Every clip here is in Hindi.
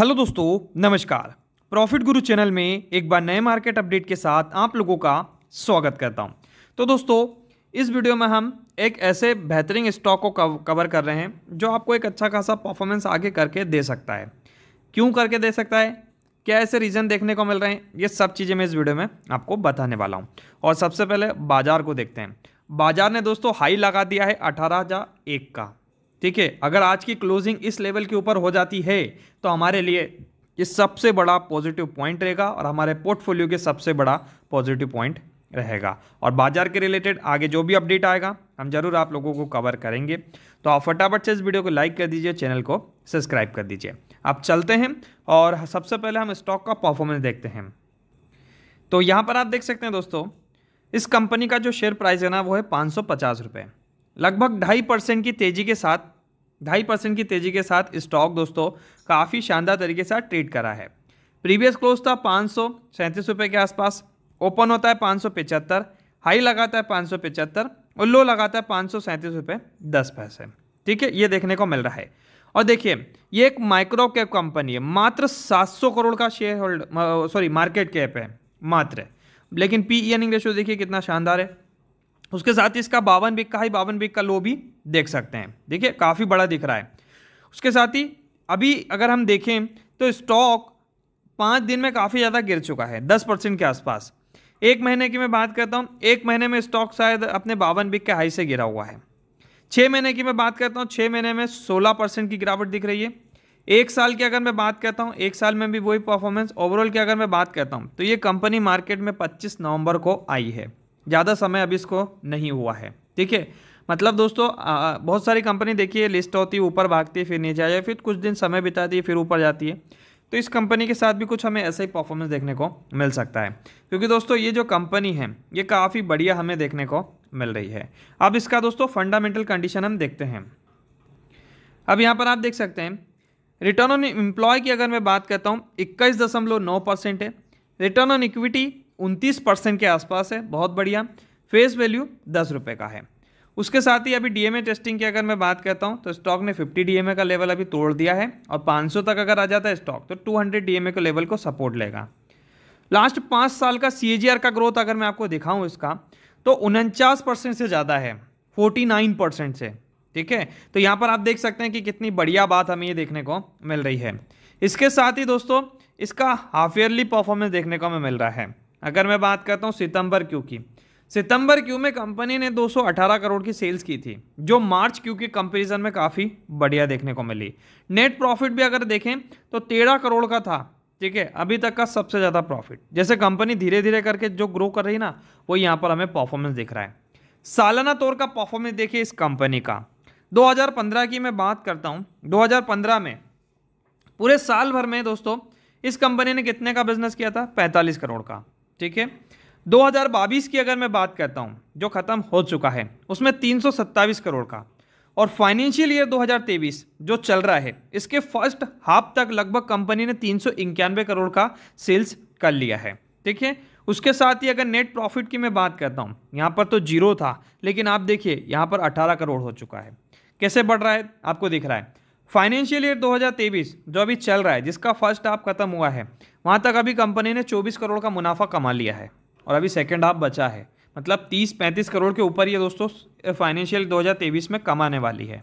हेलो दोस्तों नमस्कार प्रॉफिट गुरु चैनल में एक बार नए मार्केट अपडेट के साथ आप लोगों का स्वागत करता हूं तो दोस्तों इस वीडियो में हम एक ऐसे बेहतरीन स्टॉक को कवर कर रहे हैं जो आपको एक अच्छा खासा परफॉर्मेंस आगे करके दे सकता है क्यों करके दे सकता है क्या ऐसे रीज़न देखने को मिल रहे हैं ये सब चीज़ें मैं इस वीडियो में आपको बताने वाला हूँ और सबसे पहले बाजार को देखते हैं बाजार ने दोस्तों हाई लगा दिया है अठारह का ठीक है अगर आज की क्लोजिंग इस लेवल के ऊपर हो जाती है तो हमारे लिए ये सबसे बड़ा पॉजिटिव पॉइंट रहेगा और हमारे पोर्टफोलियो के सबसे बड़ा पॉजिटिव पॉइंट रहेगा और बाजार के रिलेटेड आगे जो भी अपडेट आएगा हम जरूर आप लोगों को कवर करेंगे तो आप फटाफट से इस वीडियो को लाइक कर दीजिए चैनल को सब्सक्राइब कर दीजिए आप चलते हैं और सबसे पहले हम स्टॉक का परफॉर्मेंस देखते हैं तो यहाँ पर आप देख सकते हैं दोस्तों इस कंपनी का जो शेयर प्राइस है ना वो है पाँच सौ पचास रुपये लगभग ढाई परसेंट की तेज़ी के साथ ढाई परसेंट की तेज़ी के साथ स्टॉक दोस्तों काफ़ी शानदार तरीके से ट्रेड करा है प्रीवियस क्लोज था पाँच सौ रुपये के आसपास ओपन होता है पाँच सौ पचहत्तर हाई लगाता है पाँच सौ और लो लगाता है पाँच सौ सैंतीस रुपये दस पैसे ठीक है ये देखने को मिल रहा है और देखिए ये एक माइक्रो कैप कंपनी है मात्र 700 करोड़ का share hold sorry market cap है मात्र लेकिन पी ई एनिंग रेशियो देखिए कितना शानदार है उसके साथ ही इसका बावन बिक का हाई बावन बिक का लो भी देख सकते हैं देखिए काफ़ी बड़ा दिख रहा है उसके साथ ही अभी अगर हम देखें तो स्टॉक पाँच दिन में काफ़ी ज़्यादा गिर चुका है दस परसेंट के आसपास एक महीने की मैं बात करता हूँ एक महीने में स्टॉक शायद अपने बावन बिक के हाई से गिरा हुआ है छः महीने की मैं बात करता हूँ छः महीने में सोलह परसेंट की गिरावट दिख रही है एक साल की अगर मैं बात करता हूँ एक साल में भी वही परफॉर्मेंस ओवरऑल की अगर मैं बात करता हूँ तो ये कंपनी मार्केट में पच्चीस नवम्बर को आई है ज़्यादा समय अभी इसको नहीं हुआ है ठीक है मतलब दोस्तों आ, बहुत सारी कंपनी देखिए लिस्ट होती है ऊपर भागती है फिर नीचे आ जाए फिर कुछ दिन समय बिताती है फिर ऊपर जाती है तो इस कंपनी के साथ भी कुछ हमें ऐसा ही परफॉर्मेंस देखने को मिल सकता है क्योंकि दोस्तों ये जो कंपनी है ये काफ़ी बढ़िया हमें देखने को मिल रही है अब इसका दोस्तों फंडामेंटल कंडीशन हम देखते हैं अब यहाँ पर आप देख सकते हैं रिटर्न ऑन एम्प्लॉय की अगर मैं बात करता हूँ इक्कीस दशमलव नौ परसेंट है रिटर्न ऑन इक्विटी उनतीस परसेंट के आसपास है बहुत बढ़िया फेस वैल्यू दस रुपये का है उसके साथ ही अभी डीएमए टेस्टिंग की अगर मैं बात करता हूँ तो स्टॉक ने 50 डीएमए का लेवल अभी तोड़ दिया है और 500 तक अगर आ जाता है स्टॉक तो 200 डीएमए के लेवल को सपोर्ट लेगा लास्ट पाँच साल का सी का ग्रोथ अगर मैं आपको दिखाऊँ इसका तो उनचास से ज़्यादा है फोर्टी से ठीक है तो यहाँ पर आप देख सकते हैं कि कितनी बढ़िया बात हमें ये देखने को मिल रही है इसके साथ ही दोस्तों इसका हाफ ईयरली परफॉर्मेंस देखने को हमें मिल रहा है अगर मैं बात करता हूँ सितंबर क्यू की सितंबर क्यू में कंपनी ने 218 करोड़ की सेल्स की थी जो मार्च क्यू के कंपेरिजन में काफ़ी बढ़िया देखने को मिली नेट प्रॉफिट भी अगर देखें तो तेरह करोड़ का था ठीक है अभी तक का सबसे ज़्यादा प्रॉफिट जैसे कंपनी धीरे धीरे करके जो ग्रो कर रही ना वो यहाँ पर हमें परफॉर्मेंस दिख रहा है सालाना तौर का परफॉर्मेंस देखिए इस कंपनी का दो की मैं बात करता हूँ दो में पूरे साल भर में दोस्तों इस कंपनी ने कितने का बिजनेस किया था 45 करोड़ का ठीक है 2022 की अगर मैं बात करता हूँ जो ख़त्म हो चुका है उसमें तीन करोड़ का और फाइनेंशियल ईयर 2023 जो चल रहा है इसके फर्स्ट हाफ तक लगभग कंपनी ने तीन करोड़ का सेल्स कर लिया है ठीक है उसके साथ ही अगर नेट प्रॉफिट की मैं बात करता हूँ यहाँ पर तो जीरो था लेकिन आप देखिए यहाँ पर 18 करोड़ हो चुका है कैसे बढ़ रहा है आपको दिख रहा है फाइनेंशियल ईयर 2023 जो अभी चल रहा है जिसका फर्स्ट हाफ खत्म हुआ है वहाँ तक अभी कंपनी ने 24 करोड़ का मुनाफा कमा लिया है और अभी सेकेंड हाफ बचा है मतलब 30-35 करोड़ के ऊपर ये दोस्तों फाइनेंशियल 2023 में कमाने वाली है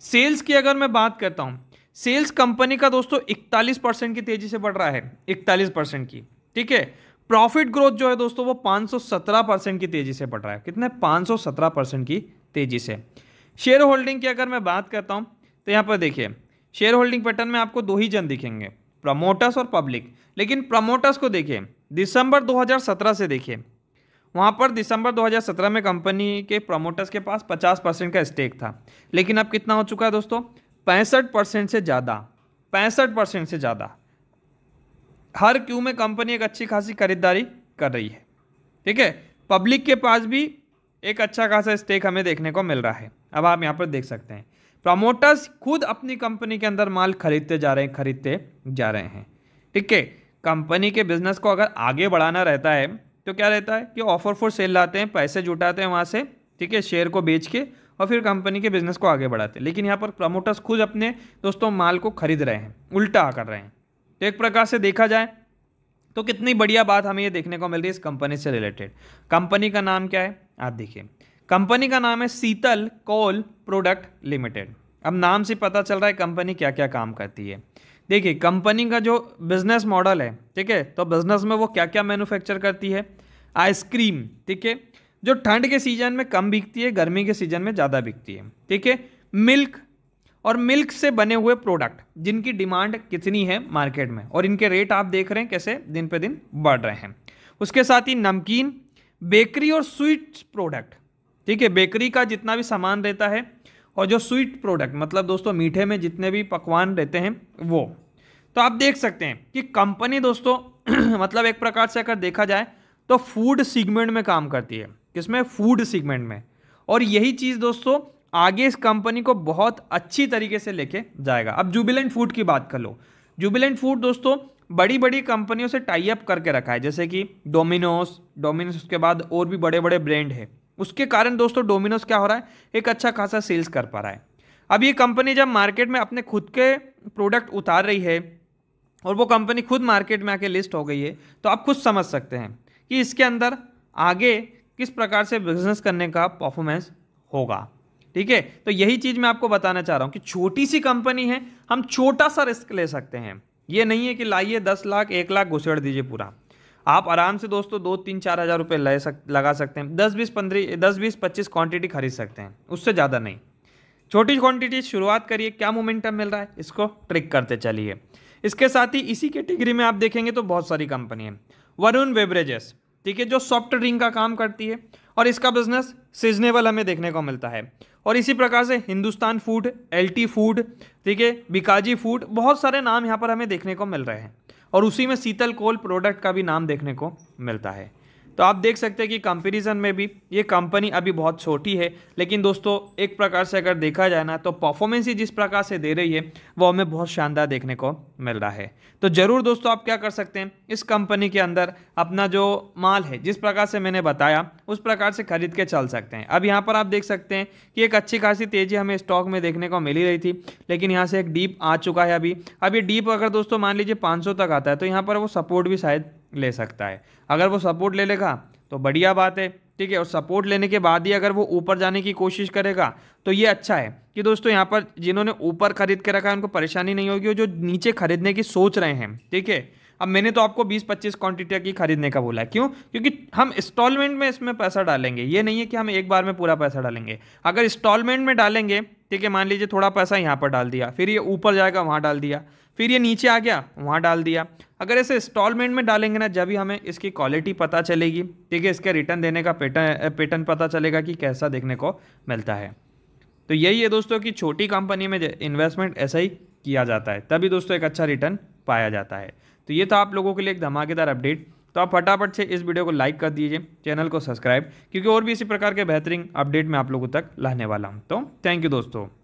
सेल्स की अगर मैं बात करता हूँ सेल्स कंपनी का दोस्तों इकतालीस परसेंट की तेजी से बढ़ रहा है इकतालीस परसेंट की ठीक है प्रॉफिट ग्रोथ जो है दोस्तों वो 517 परसेंट की तेजी से बढ़ रहा है कितने 517 परसेंट की तेजी से शेयर होल्डिंग की अगर मैं बात करता हूँ तो यहाँ पर देखिए शेयर होल्डिंग पैटर्न में आपको दो ही जन दिखेंगे प्रमोटर्स और पब्लिक लेकिन प्रमोटर्स को देखिए दिसंबर 2017 से देखिए वहाँ पर दिसंबर 2017 में कंपनी के प्रमोटर्स के पास 50 परसेंट का स्टेक था लेकिन अब कितना हो चुका है दोस्तों पैंसठ परसेंट से ज़्यादा पैंसठ परसेंट से ज़्यादा हर क्यू में कंपनी एक अच्छी खासी खरीदारी कर रही है ठीक है पब्लिक के पास भी एक अच्छा खासा स्टेक हमें देखने को मिल रहा है अब आप यहाँ पर देख सकते हैं प्रमोटर्स खुद अपनी कंपनी के अंदर माल खरीदते जा रहे हैं खरीदते जा रहे हैं ठीक है कंपनी के बिजनेस को अगर आगे बढ़ाना रहता है तो क्या रहता है कि ऑफर फॉर सेल लाते हैं पैसे जुटाते हैं वहाँ से ठीक है शेयर को बेच के और फिर कंपनी के बिजनेस को आगे बढ़ाते हैं लेकिन यहाँ पर प्रमोटर्स खुद अपने दोस्तों माल को खरीद रहे हैं उल्टा कर रहे हैं तो एक प्रकार से देखा जाए तो कितनी बढ़िया बात हमें ये देखने को मिल रही है इस कंपनी से रिलेटेड कंपनी का नाम क्या है आप देखिए कंपनी का नाम है सीतल कोल प्रोडक्ट लिमिटेड अब नाम से पता चल रहा है कंपनी क्या क्या काम करती है देखिए कंपनी का जो बिजनेस मॉडल है ठीक है तो बिजनेस में वो क्या क्या मैन्युफैक्चर करती है आइसक्रीम ठीक है जो ठंड के सीजन में कम बिकती है गर्मी के सीजन में ज़्यादा बिकती है ठीक है मिल्क और मिल्क से बने हुए प्रोडक्ट जिनकी डिमांड कितनी है मार्केट में और इनके रेट आप देख रहे हैं कैसे दिन पे दिन बढ़ रहे हैं उसके साथ ही नमकीन बेकरी और स्वीट्स प्रोडक्ट ठीक है बेकरी का जितना भी सामान रहता है और जो स्वीट प्रोडक्ट मतलब दोस्तों मीठे में जितने भी पकवान रहते हैं वो तो आप देख सकते हैं कि कंपनी दोस्तों मतलब एक प्रकार से अगर देखा जाए तो फूड सीगमेंट में काम करती है किसमें फूड सीगमेंट में और यही चीज़ दोस्तों आगे इस कंपनी को बहुत अच्छी तरीके से लेके जाएगा अब जुबिलेंट फूड की बात कर लो जुबिलेंट फूड दोस्तों बड़ी बड़ी कंपनियों से टाई अप करके रखा है जैसे कि डोमिनोस डोमिनोस उसके बाद और भी बड़े बड़े ब्रांड है उसके कारण दोस्तों डोमिनोज क्या हो रहा है एक अच्छा खासा सेल्स कर पा रहा है अब ये कंपनी जब मार्केट में अपने खुद के प्रोडक्ट उतार रही है और वो कंपनी खुद मार्केट में आके लिस्ट हो गई है तो आप खुद समझ सकते हैं कि इसके अंदर आगे किस प्रकार से बिजनेस करने का परफॉर्मेंस होगा ठीक है तो यही चीज़ मैं आपको बताना चाह रहा हूँ कि छोटी सी कंपनी है हम छोटा सा रिस्क ले सकते हैं ये नहीं है कि लाइए दस लाख एक लाख घुसेड़ दीजिए पूरा आप आराम से दोस्तों दो तीन चार हज़ार रुपये ले सक लगा सकते हैं दस बीस पंद्रह दस बीस पच्चीस क्वांटिटी खरीद सकते हैं उससे ज़्यादा नहीं छोटी क्वांटिटी शुरुआत करिए क्या मोमेंटम मिल रहा है इसको ट्रिक करते चलिए इसके साथ ही इसी कैटेगरी में आप देखेंगे तो बहुत सारी कंपनी है वरुण बेवरेजेस ठीक है जो सॉफ्ट ड्रिंक का काम करती है और इसका बिजनेस सीजनेबल हमें देखने को मिलता है और इसी प्रकार से हिंदुस्तान फूड एलटी फूड ठीक है बिकाजी फूड बहुत सारे नाम यहाँ पर हमें देखने को मिल रहे हैं और उसी में शीतल कोल प्रोडक्ट का भी नाम देखने को मिलता है तो आप देख सकते हैं कि कंपेरिजन में भी ये कंपनी अभी बहुत छोटी है लेकिन दोस्तों एक प्रकार से अगर देखा जाए ना तो परफॉर्मेंस ही जिस प्रकार से दे रही है वो हमें बहुत शानदार देखने को मिल रहा है तो ज़रूर दोस्तों आप क्या कर सकते हैं इस कंपनी के अंदर अपना जो माल है जिस प्रकार से मैंने बताया उस प्रकार से खरीद के चल सकते हैं अब यहाँ पर आप देख सकते हैं कि एक अच्छी खासी तेज़ी हमें स्टॉक में देखने को मिली रही थी लेकिन यहाँ से एक डीप आ चुका है अभी अभी डीप अगर दोस्तों मान लीजिए पाँच तक आता है तो यहाँ पर वो सपोर्ट भी शायद ले सकता है अगर वो सपोर्ट ले लेगा तो बढ़िया बात है ठीक है और सपोर्ट लेने के बाद ही अगर वो ऊपर जाने की कोशिश करेगा तो ये अच्छा है कि दोस्तों यहाँ पर जिन्होंने ऊपर खरीद के रखा है उनको परेशानी नहीं होगी और जो नीचे खरीदने की सोच रहे हैं ठीक है अब मैंने तो आपको 20-25 क्वांटिटी की खरीदने का बोला है क्यों क्योंकि हम इंस्टॉलमेंट में इसमें पैसा डालेंगे ये नहीं है कि हम एक बार में पूरा पैसा डालेंगे अगर इंस्टॉलमेंट में डालेंगे ठीक है मान लीजिए थोड़ा पैसा यहाँ पर डाल दिया फिर ये ऊपर जाएगा वहाँ डाल दिया फिर ये नीचे आ गया वहाँ डाल दिया अगर ऐसे इंस्टॉलमेंट में डालेंगे ना जब भी हमें इसकी क्वालिटी पता चलेगी ठीक है इसके रिटर्न देने का पेटर्न पेटर्न पता चलेगा कि कैसा देखने को मिलता है तो यही है दोस्तों कि छोटी कंपनी में इन्वेस्टमेंट ऐसा ही किया जाता है तभी दोस्तों एक अच्छा रिटर्न पाया जाता है तो ये था आप लोगों के लिए एक धमाकेदार अपडेट तो आप फटाफट से इस वीडियो को लाइक कर दीजिए चैनल को सब्सक्राइब क्योंकि और भी इसी प्रकार के बेहतरीन अपडेट मैं आप लोगों तक लाने वाला हूँ तो थैंक यू दोस्तों